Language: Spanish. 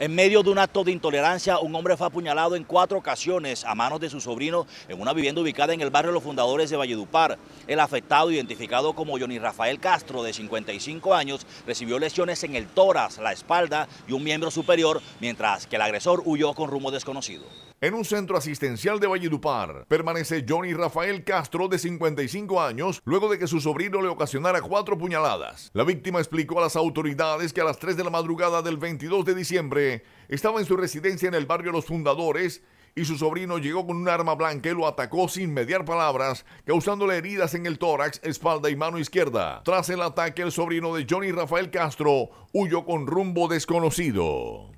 En medio de un acto de intolerancia, un hombre fue apuñalado en cuatro ocasiones a manos de su sobrino en una vivienda ubicada en el barrio Los Fundadores de Valledupar. El afectado, identificado como Johnny Rafael Castro, de 55 años, recibió lesiones en el tórax, la espalda y un miembro superior, mientras que el agresor huyó con rumbo desconocido. En un centro asistencial de Valledupar permanece Johnny Rafael Castro, de 55 años, luego de que su sobrino le ocasionara cuatro puñaladas. La víctima explicó a las autoridades que a las 3 de la madrugada del 22 de diciembre estaba en su residencia en el barrio Los Fundadores y su sobrino llegó con un arma blanca y lo atacó sin mediar palabras, causándole heridas en el tórax, espalda y mano izquierda. Tras el ataque, el sobrino de Johnny Rafael Castro huyó con rumbo desconocido.